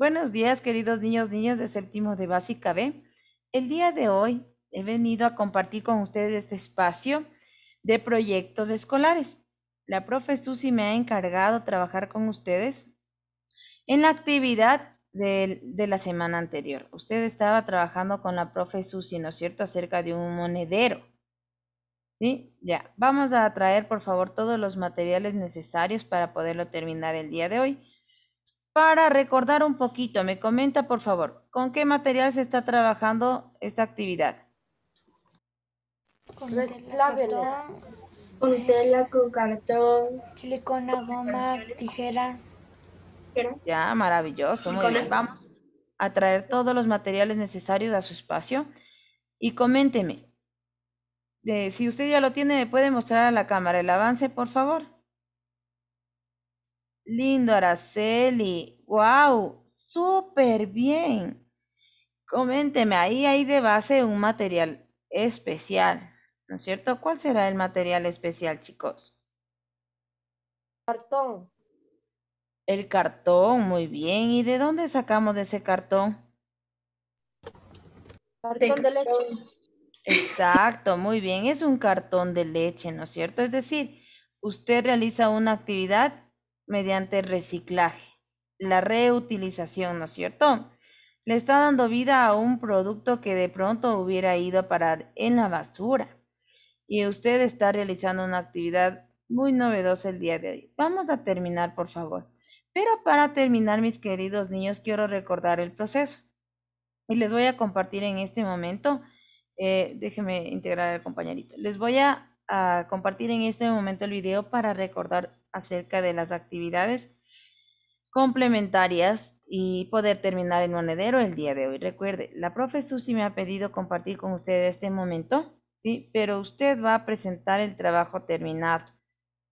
Buenos días, queridos niños, niñas de séptimo de básica B. El día de hoy he venido a compartir con ustedes este espacio de proyectos escolares. La profe Susi me ha encargado trabajar con ustedes en la actividad de, la semana anterior. Usted estaba trabajando con la profe Susi, ¿no es cierto?, acerca de un monedero. ¿Sí? Ya, vamos a traer por favor todos los materiales necesarios para poderlo terminar el día de hoy. Para recordar un poquito, me comenta por favor, ¿con qué material se está trabajando esta actividad? Con tela, con eh, tela, con cartón. Silicona, goma, tijera. Ya, maravilloso. Muy bien. Vamos a traer todos los materiales necesarios a su espacio. Y coménteme, de, si usted ya lo tiene, me puede mostrar a la cámara el avance, por favor. Lindo, Araceli. ¡Wow! ¡Súper bien! Coménteme, ahí hay de base un material especial, ¿no es cierto? ¿Cuál será el material especial, chicos? Cartón. El cartón, muy bien. ¿Y de dónde sacamos ese cartón? Cartón de leche. Exacto, muy bien. Es un cartón de leche, ¿no es cierto? Es decir, usted realiza una actividad mediante reciclaje, la reutilización, ¿no es cierto? Le está dando vida a un producto que de pronto hubiera ido a parar en la basura. Y usted está realizando una actividad muy novedosa el día de hoy. Vamos a terminar, por favor. Pero para terminar, mis queridos niños, quiero recordar el proceso. Y les voy a compartir en este momento, eh, Déjenme integrar al compañerito, les voy a compartir en este momento el video para recordar acerca de las actividades complementarias y poder terminar el monedero el día de hoy. Recuerde, la profe Susi me ha pedido compartir con ustedes este momento, ¿sí? Pero usted va a presentar el trabajo terminado,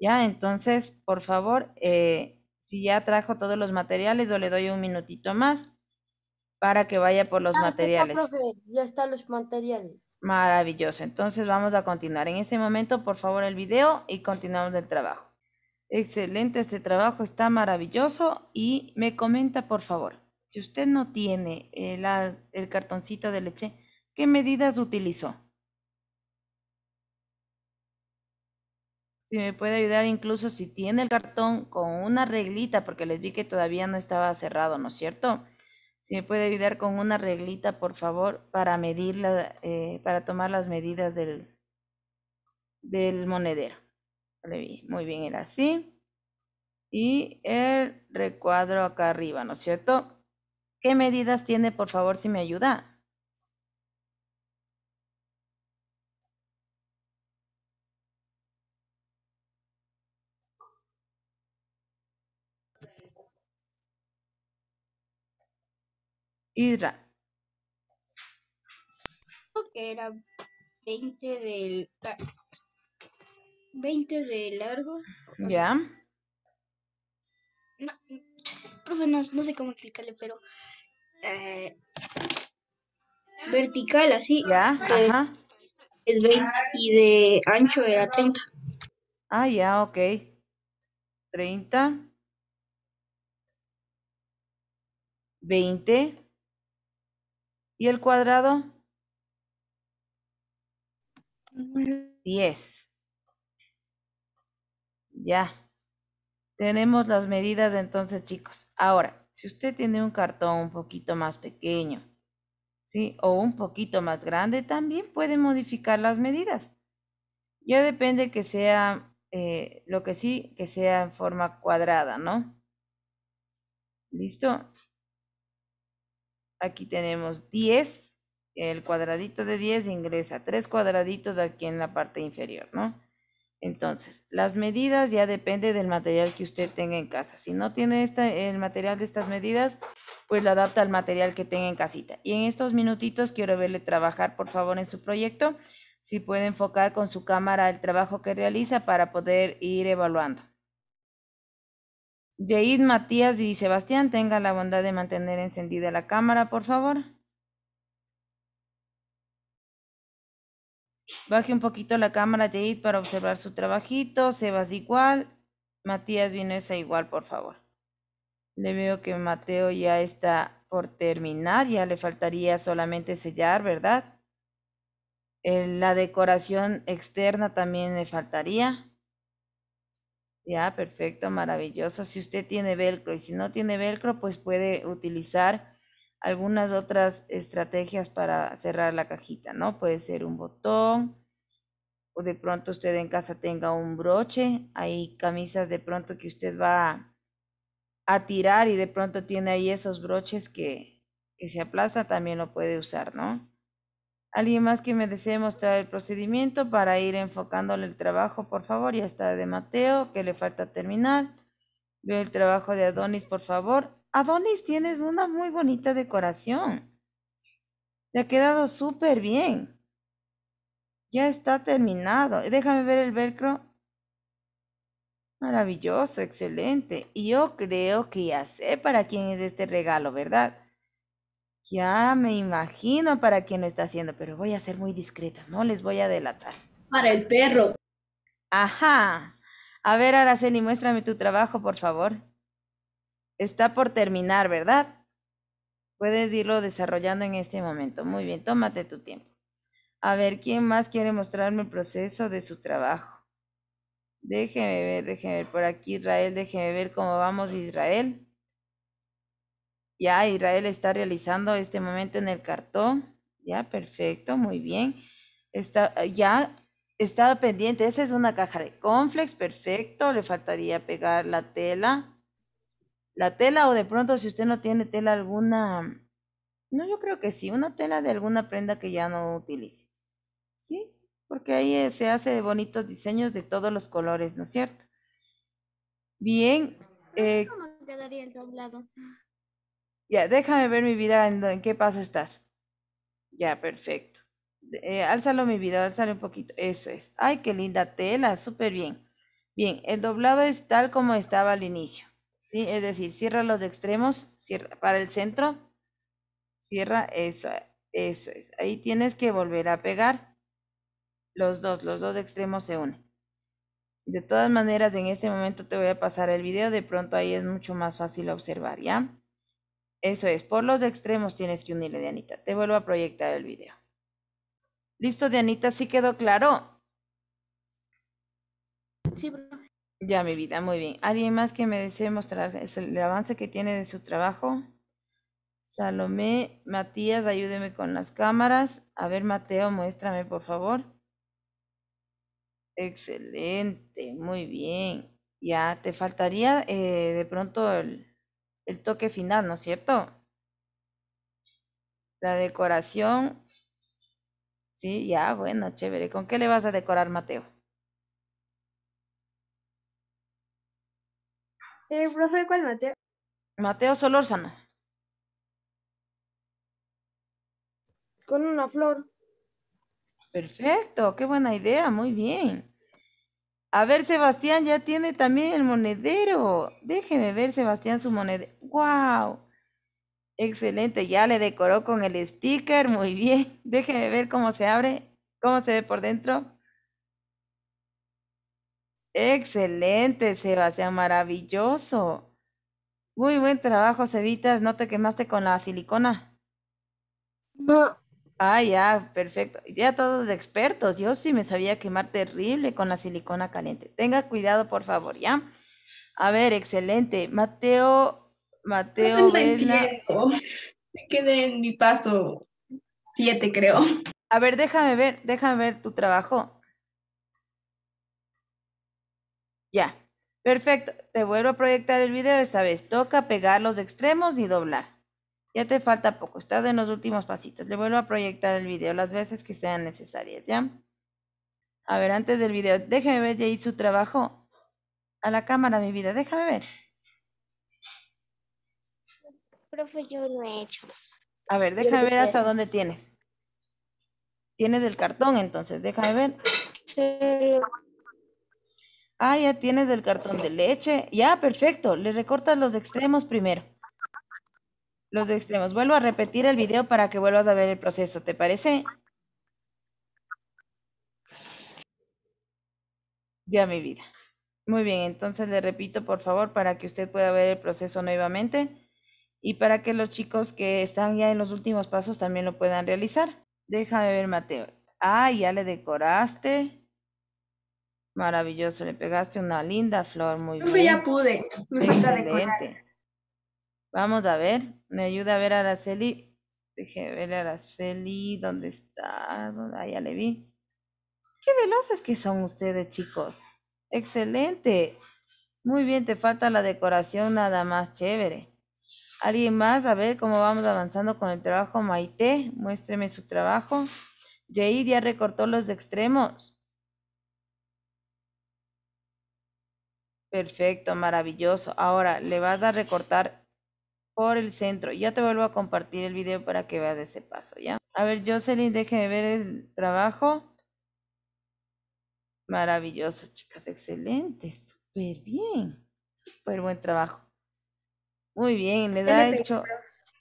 ¿ya? Entonces, por favor, eh, si ya trajo todos los materiales, yo le doy un minutito más para que vaya por los ah, materiales. ya están los materiales. Maravilloso. Entonces vamos a continuar. En este momento, por favor, el video y continuamos el trabajo. Excelente este trabajo, está maravilloso y me comenta por favor, si usted no tiene ah, el, cartoncito de leche, ¿qué medidas utilizó? Si me puede ayudar incluso si tiene el cartón con una reglita, porque les vi que todavía no estaba cerrado, ¿no es cierto? Si me puede ayudar con una reglita, por favor, para medir eh, para tomar las medidas del, del monedero muy bien, era así. Y el recuadro acá arriba, ¿no es cierto? ¿Qué medidas tiene, por favor, si me ayuda? Hidra. Creo era 20 del 20 de largo. Ya. No, mm, profe, no, sé cómo explicarle, pero. Eh, vertical, así. Ya, de, ajá. Es 20 y de ancho era 30. Ah, ya, ok. 30. 20. ¿Y el cuadrado? 10. Mm. Ya. Tenemos las medidas entonces, chicos. Ahora, si usted tiene un cartón un poquito más pequeño, ¿sí? O un poquito más grande, también puede modificar las medidas. Ya depende que sea, eh, lo que sí, que sea en forma cuadrada, ¿no? ¿Listo? Aquí tenemos 10. El cuadradito de 10 ingresa tres cuadraditos aquí en la parte inferior, ¿no? Entonces, las medidas ya depende del material que usted tenga en casa. Si no tiene el material de estas medidas, pues lo adapta al material que tenga en casita. Y en estos minutitos quiero verle trabajar, por favor, en su proyecto. Si puede enfocar con su cámara el trabajo que realiza para poder ir evaluando. Jeid, Matías y Sebastián, tengan la bondad de mantener encendida la cámara, por favor. Baje un poquito la cámara, Jade, para observar su trabajito. Sebas igual. Matías vino esa igual, por favor. Le veo que Mateo ya está por terminar. Ya le faltaría solamente sellar, ¿verdad? la decoración externa también le faltaría. Ya, perfecto, maravilloso. Si usted tiene velcro y si no tiene velcro, pues puede utilizar algunas otras estrategias para cerrar la cajita, ¿no? Puede ser un botón, o de pronto usted en casa tenga un broche, hay camisas de pronto que usted va a, tirar y de pronto tiene ahí esos broches que, que se aplaza, también lo puede usar, ¿no? ¿Alguien más que me desee mostrar el procedimiento para ir enfocándole el trabajo, por favor? Ya está de Mateo, que le falta terminar. Veo el trabajo de Adonis, por favor. Adonis, tienes una muy bonita decoración. Te ha quedado súper bien. Ya está terminado. Déjame ver el velcro. Maravilloso, excelente. Y yo creo que ya sé para quién es este regalo, ¿verdad? Ya me imagino para quién lo está haciendo, pero voy a ser muy discreta, no les voy a delatar. Para el perro. Ajá. A ver, Araceli, muéstrame tu trabajo, por favor. Está por terminar, ¿verdad? Puedes irlo desarrollando en este momento. Muy bien, tómate tu tiempo. A ver, ¿quién más quiere mostrarme el proceso de su trabajo? Déjeme ver, déjeme ver por aquí Israel, déjeme ver cómo vamos Israel. Ya, Israel está realizando este momento en el cartón. Ya, perfecto, muy bien. Está, ya, estaba pendiente, esa es una caja de conflex, perfecto. Le faltaría pegar la tela la tela o de pronto si usted no tiene tela alguna, no, yo creo que sí, una tela de alguna prenda que ya no utilice. ¿Sí? Porque ahí eh, se hace bonitos diseños de todos los colores, ¿no es cierto? Bien. Eh, ¿Cómo quedaría el doblado? Ya, déjame ver mi vida en, qué paso estás. Ya, perfecto. Eh, álzalo mi vida, álzalo un poquito. Eso es. Ay, qué linda tela, súper bien. Bien, el doblado es tal como estaba al inicio. ¿sí? Es decir, cierra los extremos, cierra para el centro, cierra eso, eso es. Ahí tienes que volver a pegar los dos, los dos extremos se unen. De todas maneras, en este momento te voy a pasar el video, de pronto ahí es mucho más fácil observar, ¿ya? Eso es, por los extremos tienes que unirle, Dianita. Te vuelvo a proyectar el video. Listo, Dianita, ¿sí quedó claro? Sí, bro. Ya, mi vida, muy bien. ¿Alguien más que me desee mostrar el, avance que tiene de su trabajo? Salomé, Matías, ayúdeme con las cámaras. A ver, Mateo, muéstrame, por favor. Excelente, muy bien. Ya, te faltaría eh, de pronto el, el toque final, ¿no es cierto? La decoración. Sí, ya, bueno, chévere. ¿Con qué le vas a decorar, Mateo? Eh, profe, ¿cuál Mateo? Mateo Solórzano. Con una flor. Perfecto, qué buena idea, muy bien. A ver, Sebastián ya tiene también el monedero. Déjeme ver, Sebastián, su monedero. ¡Wow! Excelente, ya le decoró con el sticker, muy bien. Déjeme ver cómo se abre, cómo se ve por dentro. Excelente, Sebastián, maravilloso. Muy buen trabajo, Cevitas. ¿No te quemaste con la silicona? No. Ah, ya, perfecto. Ya todos expertos. Yo sí me sabía quemar terrible con la silicona caliente. Tenga cuidado, por favor, ¿ya? A ver, excelente. Mateo, Mateo. No oh, Me quedé en mi paso siete, creo. A ver, déjame ver, déjame ver tu trabajo. Ya. Perfecto. Te vuelvo a proyectar el video esta vez. Toca pegar los extremos y doblar. Ya te falta poco. Estás en los últimos pasitos. Le vuelvo a proyectar el video las veces que sean necesarias. Ya. A ver, antes del video. Déjame ver Jade su trabajo. A la cámara, mi vida. Déjame ver. Profe, yo he hecho. A ver, déjame ver hasta dónde tienes. Tienes el cartón, entonces. Déjame ver. Ah, ya tienes del cartón de leche. Ya, perfecto. Le recortas los extremos primero. Los extremos. Vuelvo a repetir el video para que vuelvas a ver el proceso. ¿Te parece? Ya, mi vida. Muy bien, entonces le repito, por favor, para que usted pueda ver el proceso nuevamente y para que los chicos que están ya en los últimos pasos también lo puedan realizar. Déjame ver, Mateo. Ah, ya le decoraste. Maravilloso, le pegaste una linda flor, muy bien. Ya pude, me Excelente. Vamos a ver, me ayuda a ver a Araceli. Deje ver a Araceli, ¿dónde está? Ah, ya le vi. Qué veloces que son ustedes, chicos. Excelente. Muy bien, te falta la decoración nada más, chévere. ¿Alguien más? A ver cómo vamos avanzando con el trabajo. Maite, muéstreme su trabajo. Jair ya recortó los extremos. Perfecto, maravilloso. Ahora le vas a recortar por el centro. Ya te vuelvo a compartir el video para que veas ese paso, ¿ya? A ver, Jocelyn, de ver el trabajo. Maravilloso, chicas, excelente, súper bien, súper buen trabajo. Muy bien, le da hecho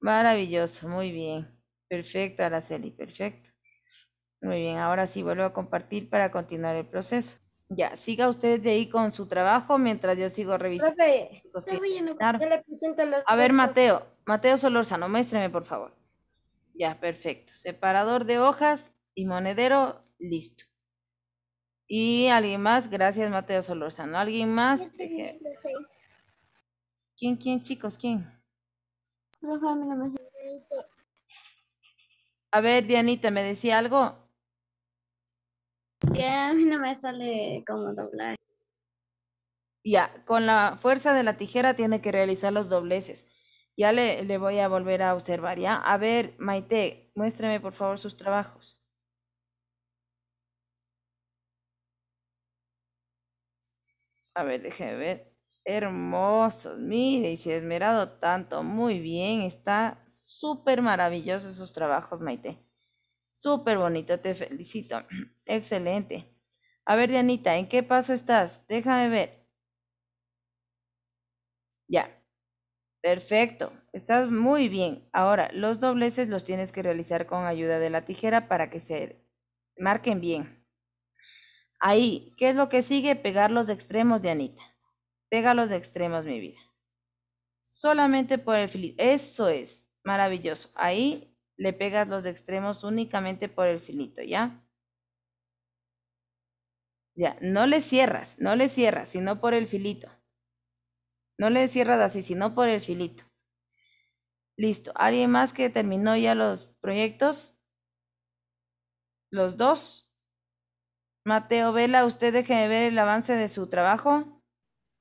maravilloso, muy bien. Perfecto, Araceli, perfecto. Muy bien, ahora sí vuelvo a compartir para continuar el proceso. Ya, siga usted de ahí con su trabajo mientras yo sigo revisando. A ver, Mateo, Mateo Solórzano, muéstreme por favor. Ya, perfecto. Separador de hojas y monedero, listo. Y alguien más, gracias Mateo Solórzano. ¿Alguien más? ¿Quién, quién, chicos? ¿Quién? A ver, Dianita, ¿me decía algo? Que a mí no me sale como doblar. Ya, con la fuerza de la tijera tiene que realizar los dobleces. Ya le, voy a volver a observar, ¿ya? A ver, Maite, muéstrame por favor sus trabajos. A ver, déjeme ver. Hermosos, mire, y se ha esmerado tanto. Muy bien, está súper maravilloso sus trabajos, Maite. Súper bonito, te felicito. Excelente. A ver, Dianita, ¿en qué paso estás? Déjame ver. Ya. Perfecto. Estás muy bien. Ahora, los dobleces los tienes que realizar con ayuda de la tijera para que se marquen bien. Ahí, ¿qué es lo que sigue? Pegar los extremos, Dianita. Pega los extremos, mi vida. Solamente por el fili. Eso es. Maravilloso. Ahí le pegas los extremos únicamente por el filito, ¿ya? Ya, no le cierras, no le cierras, sino por el filito. No le cierras así, sino por el filito. Listo. ¿Alguien más que terminó ya los proyectos? Los dos. Mateo Vela, usted déjeme ver el avance de su trabajo.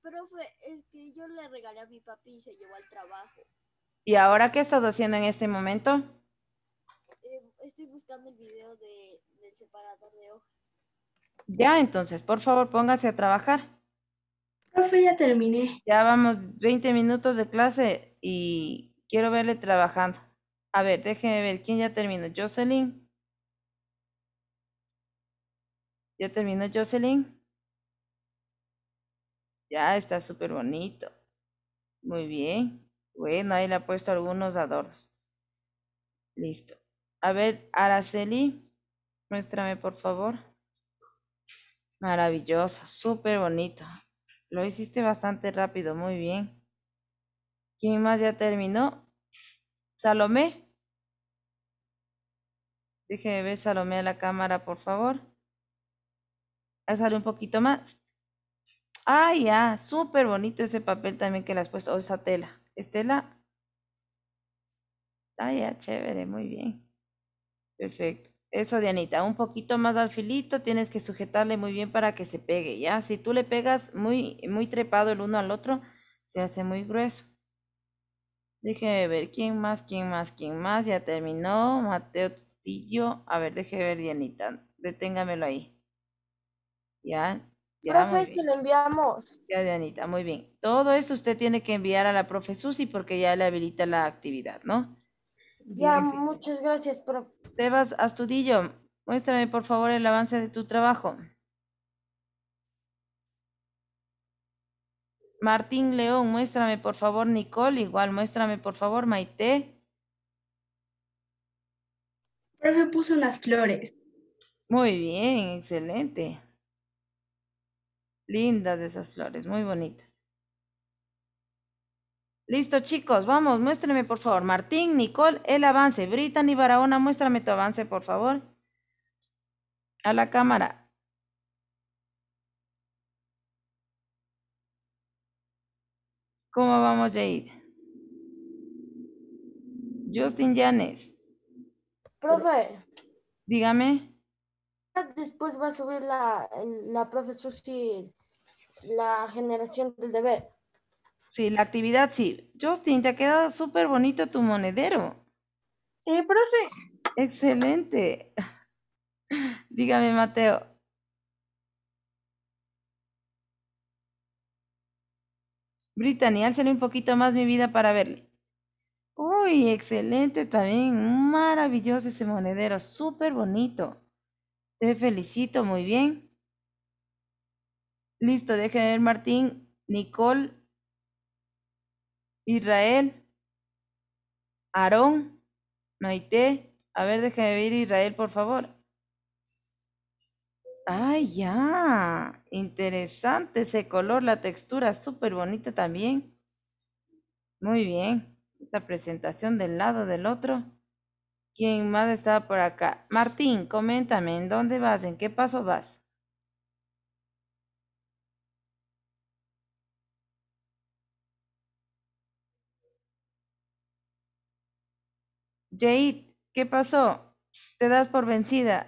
Profe, es que yo le regalé a mi papi y se llevó al trabajo. ¿Y ahora qué estás haciendo en este momento? el video del separador de hojas. Ya, entonces, por favor, póngase a trabajar. Profe, ya terminé. Ya vamos 20 minutos de clase y quiero verle trabajando. A ver, déjeme ver, ¿quién ya terminó? Jocelyn. ¿Ya terminó Jocelyn? Ya está súper bonito. Muy bien. Bueno, ahí le ha puesto algunos adornos. Listo. A ver, Araceli, muéstrame por favor. Maravilloso, súper bonito. Lo hiciste bastante rápido, muy bien. ¿Quién más ya terminó? Salomé. Déjeme ver Salomé a la cámara, por favor. Sale un poquito más. Ah, ya, súper bonito ese papel también que le has puesto. O esa tela. Estela. Ah, ya, chévere, muy bien. Perfecto. Eso, Dianita, un poquito más al filito, tienes que sujetarle muy bien para que se pegue, ¿ya? Si tú le pegas muy, muy trepado el uno al otro, se hace muy grueso. Déjeme ver, ¿quién más, quién más, quién más? Ya terminó, Mateo Tillo. A ver, déjeme ver, Dianita, deténgamelo ahí. ¿Ya? ya Profe, que este le enviamos. Ya, Dianita, muy bien. Todo eso usted tiene que enviar a la profe Susi porque ya le habilita la actividad, ¿no? Ya, muchas gracias, profe. Sebas Astudillo, muéstrame por favor el avance de tu trabajo. Martín León, muéstrame por favor. Nicole, igual, muéstrame por favor. Maite. Profe puso las flores. Muy bien, excelente. Lindas esas flores, muy bonitas. Listo, chicos, vamos, muéstreme, por favor. Martín, Nicole, el avance. y Barahona, muéstrame tu avance, por favor. A la cámara. ¿Cómo vamos, Jade? Justin Yanes. Profe. Dígame. Ah, después va a subir la, la profe la generación del deber. Sí, la actividad sí. Justin, te ha quedado súper bonito tu monedero. Sí, profe. Excelente. Dígame, Mateo. Brittany, álcele un poquito más mi vida para verle. Uy, excelente también. Maravilloso ese monedero. Súper bonito. Te felicito, muy bien. Listo, déjeme ver, Martín. Nicole Israel, Aarón, Maite. A ver, déjame ver Israel, por favor. Ay, ya. Interesante ese color, la textura, súper bonita también. Muy bien. Esta presentación del lado del otro. ¿Quién más estaba por acá? Martín, coméntame, ¿en dónde vas? ¿En qué paso vas? Jade, ¿qué pasó? Te das por vencida.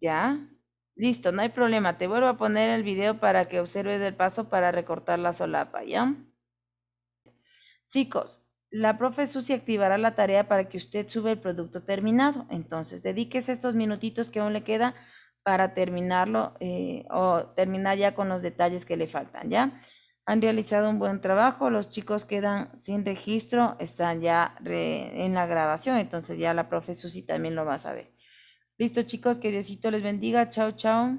¿Ya? Listo, no hay problema. Te vuelvo a poner el video para que observes el paso para recortar la solapa, ¿ya? Chicos, la profe Susi activará la tarea para que usted suba el producto terminado. Entonces, dedíquese estos minutitos que aún le queda para terminarlo eh, o terminar ya con los detalles que le faltan, ¿ya? han realizado un buen trabajo, los chicos quedan sin registro, están ya en la grabación, entonces ya la profe Susi también lo va a saber. Listo chicos, que Diosito les bendiga, chao, chao.